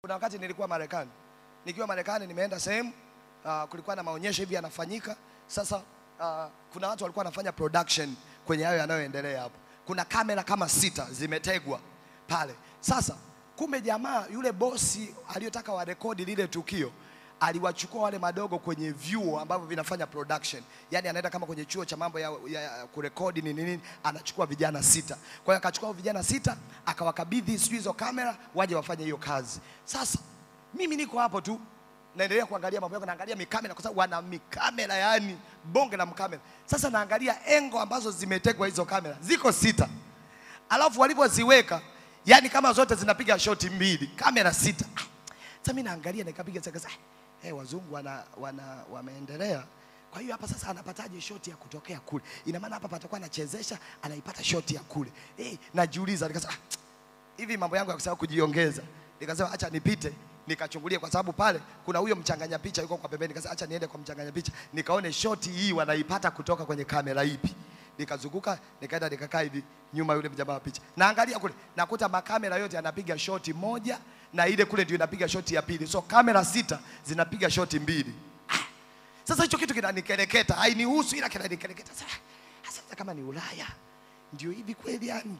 Kuna wakati nilikuwa Marekani, nikiwa Marekani nimeenda sehemu uh, kulikuwa na maonyesho hivi yanafanyika sasa. Uh, kuna watu walikuwa wanafanya production kwenye hayo yanayoendelea hapo. Kuna kamera kama sita zimetegwa pale. Sasa kumbe jamaa yule bosi aliyotaka warekodi lile tukio aliwachukua wale madogo kwenye vyuo ambavyo vinafanya production, yani anaenda kama kwenye chuo cha mambo ya, ya kurekodi ni nini, anachukua vijana sita. Kwa hiyo akachukua vijana sita akawakabidhi sijui hizo kamera waje wafanye hiyo kazi. Sasa mimi niko hapo tu naendelea kuangalia mambo yako, naangalia mikamera kwa sababu wana mikamera, yani bonge la mkamera. Sasa naangalia engo ambazo zimetekwa hizo kamera, ziko sita, alafu walipoziweka yani kama zote zinapiga shoti mbili, kamera sita. Ah, sasa mimi naangalia nikapiga sasa Hey, eh, wazungu wana, wana, wameendelea. Kwa hiyo hapa sasa anapataje shoti ya kutokea kule? Ina maana hapa patakuwa anachezesha anaipata shoti ya kule. Eh, najiuliza nikasema ah, hivi mambo yangu ya kujiongeza. Nikasema acha nipite nikachungulia kwa sababu pale kuna huyo mchanganya picha yuko kwa pembeni. Nikasema acha niende kwa mchanganya picha nikaone shoti hii wanaipata kutoka kwenye kamera ipi. Nikazunguka nikaenda nikakaa hivi nyuma yule mjamaa wa picha, naangalia kule, nakuta makamera yote yanapiga shoti moja na ile kule ndio inapiga shoti ya pili, so kamera sita zinapiga shoti mbili. Sasa hicho kitu kinanikereketa, hainihusu ila kinanikereketa. Sasa hata kama ni Ulaya ndio hivi kweli yani.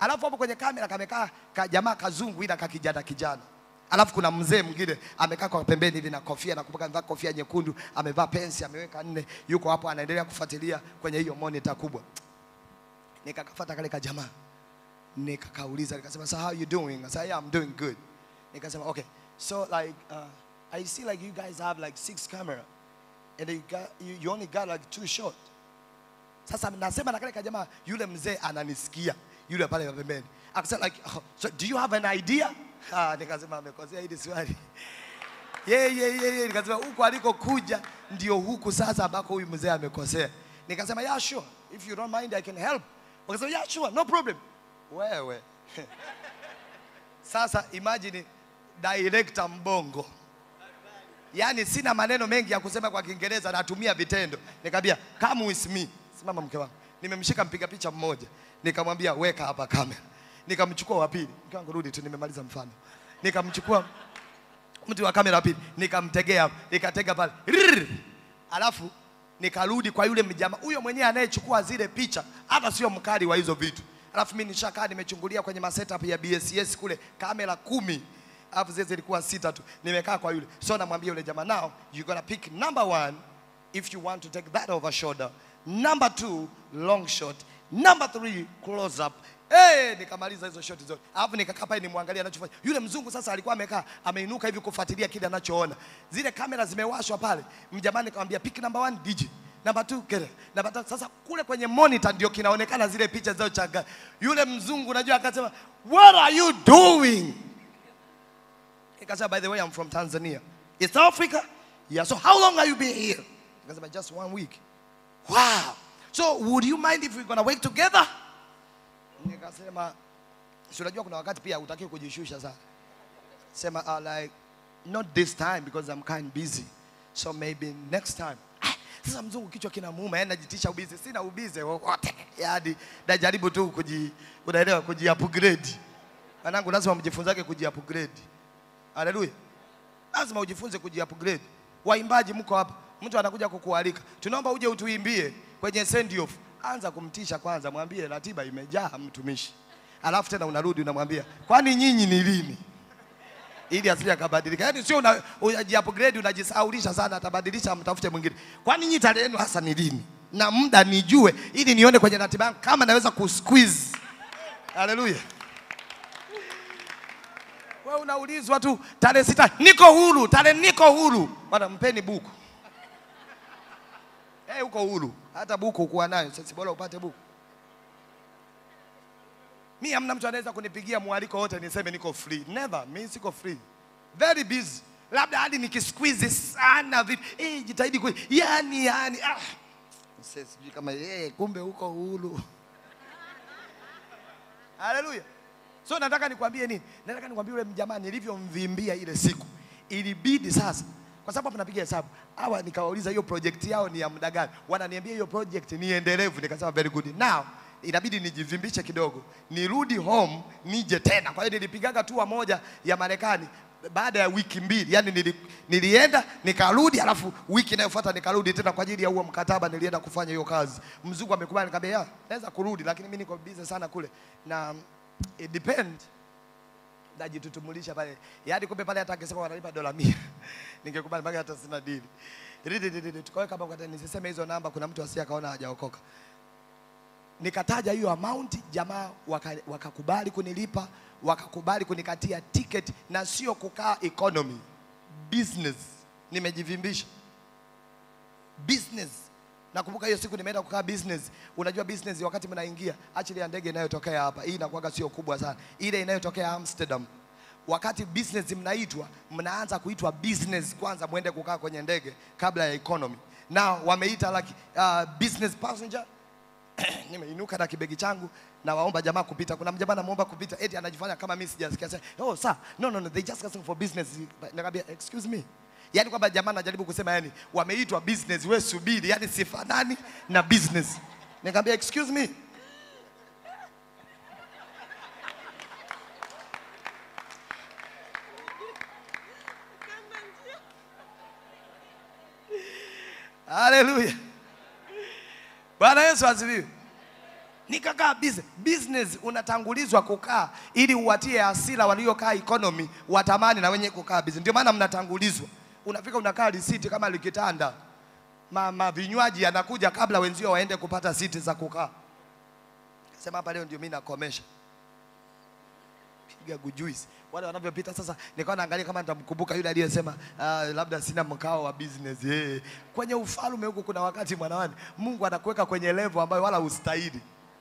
Alafu hapo kwenye kamera kamekaa ka jamaa kazungu ila kakijana kijana. Alafu kuna mzee mwingine amekaa kwa pembeni hivi na kofia, na nakumbuka amevaa kofia nyekundu, amevaa pensi, ameweka nne, yuko hapo anaendelea kufuatilia kwenye hiyo monitor kubwa. Nikakafuata kale jamaa. nikakauliza nikasema so how you doing I said yeah I'm doing good nikasema okay so like uh, I see like you guys have like six camera and you, got, you, you only got like two shot sasa nasema na kale kajama yule mzee ananisikia yule pale pembeni akasema like oh, so do you have an idea ah nikasema amekosea hili swali yeye yeah, yeah, yeah, nikasema huku alikokuja ndio huku sasa ambako huyu mzee amekosea nikasema yeah sure if you don't mind I can help wakasema yeah sure no problem wewe Sasa imagine director Mbongo, yaani sina maneno mengi ya kusema kwa Kiingereza, natumia vitendo. Nikamwambia come with me, simama mke wangu. Nimemshika mpiga picha mmoja, nikamwambia weka hapa kamera, nikamchukua wa pili. Mke wangu rudi tu, nimemaliza mfano. Nikamchukua mtu wa kamera pili, nikamtegea, nikatega pale, alafu nikarudi kwa yule mjama huyo mwenyewe anayechukua zile picha, hata sio mkali wa hizo vitu alafu mimi nishakaa nimechungulia kwenye masetup ya BSS kule kamera kumi alafu zile zilikuwa sita tu, nimekaa kwa yule. So namwambia yule jamaa, now you gonna pick number one if you want to take that over shoulder, number two long shot, number three close up. Hey, eh, nikamaliza hizo shoti zote alafu nikakaa pale nimwangalia anachofanya yule mzungu. Sasa alikuwa amekaa ameinuka hivi kufuatilia kile anachoona, zile kamera zimewashwa pale. Mjamani nikamwambia pick number one DJ Number two, kere. Namba tatu, sasa kule kwenye monitor ndio kinaonekana zile picha zao changa. Yule mzungu unajua akasema, "What are you doing?" Nikasema, "By the way, I'm from Tanzania." It's Africa? Yeah. So how long have you been here? Nikasema, "Just one week." Wow. So would you mind if we're going to work together? Nikasema, "Si unajua kuna wakati pia hutaki kujishusha sana." Sema, uh, like not this time because I'm kind busy. So maybe next time. Sasa mzungu kichwa kinamuuma, yani najitisha ubize, sina ubize wowote, yani najaribu tu kuji, unaelewa, kuji upgrade. Wanangu, lazima mjifunzake kuji upgrade. Haleluya, lazima ujifunze kuji upgrade. Waimbaji mko hapa, mtu anakuja kukualika, tunaomba uje utuimbie kwenye send off. Anza kumtisha kwanza, mwambie ratiba imejaa mtumishi, alafu tena unarudi unamwambia, kwani nyinyi ni lini? ili asije akabadilika. Yaani sio unajiupgrade unajisaulisha sana, atabadilisha, mtafute mwingine. Kwani nyinyi tarehe yenu hasa ni lini? Na muda nijue, ili nione kwenye ratiba yangu kama naweza kusqueeze. Haleluya. Wewe unaulizwa tu tarehe sita, niko huru, tarehe niko huru. Bwana, mpeni buku. Eh, hey, uko huru. Hata buku ukuwa nayo, sasa bora upate buku. Mi hamna mtu anaweza kunipigia mwaliko wote niseme niko free. Never, mi siko free. Very busy. Labda hadi nikisqueeze sana vipi. Eh, jitahidi kwa yani yani ah. Sijui kama eh, kumbe huko hulu. Haleluya. So nataka nikwambie nini? Nataka nikwambie yule mjamaa nilivyomvimbia ile siku. Ilibidi sasa kwa sababu hapa napiga hesabu. Hawa nikawauliza hiyo project yao ni ya muda gani? Wananiambia hiyo project ni endelevu. Nikasema very good. Now inabidi nijivimbishe kidogo, nirudi home nije tena. Kwa hiyo nilipigaga tu moja ya Marekani baada ya wiki mbili, yani nili, nilienda nikarudi, alafu wiki inayofuata nikarudi tena kwa ajili ya huo mkataba. Nilienda kufanya hiyo kazi, mzungu amekubali, nikamwambia naweza kurudi, lakini mimi niko busy sana kule na it depend najitutumulisha pale, yaani kumbe pale hata angesema wanalipa dola 100 ningekubali, mpaka hata sina dili tukaweka, hapo, kwa nisiseme hizo namba, kuna mtu asiye akaona hajaokoka nikataja hiyo amount, jamaa wakakubali waka kunilipa, wakakubali kunikatia ticket, na sio kukaa economy business. Nimejivimbisha business. Nakumbuka hiyo siku nimeenda kukaa business. Unajua business wakati mnaingia, actually ya ndege inayotokea hapa hii inakuwa sio kubwa sana, ile inayotokea Amsterdam wakati business mnaitwa, mnaanza kuitwa business kwanza, mwende kukaa kwenye ndege kabla ya economy. Na wameita like uh, business passenger nimeinuka na kibegi changu na waomba jamaa kupita. Kuna mjamaa namuomba kupita, eti anajifanya kama mimi sijasikia. Sasa, oh sir, no no no, they just asking for business. Nikamwambia excuse me. yani kwamba jamaa anajaribu kusema yani wameitwa business, wewe subiri, yani sifanani na business. Nikamwambia excuse me. Hallelujah. Bwana Yesu asifiwe. Nikakaa business. Business unatangulizwa kukaa ili uwatie hasira waliokaa economy watamani na wenye kukaa business. Ndio maana mnatangulizwa, unafika unakaa risiti kama likitanda, mama vinywaji anakuja kabla wenzio waende kupata siti za kukaa. Sema hapa leo ndio mimi nakomesha kupiga gujuis wale wanavyopita. Sasa nikawa naangalia kama nitamkumbuka yule aliyesema uh, labda sina mkao wa business hey. Kwenye ufalme huko kuna wakati mwanawani Mungu anakuweka kwenye level ambayo wala ustahili.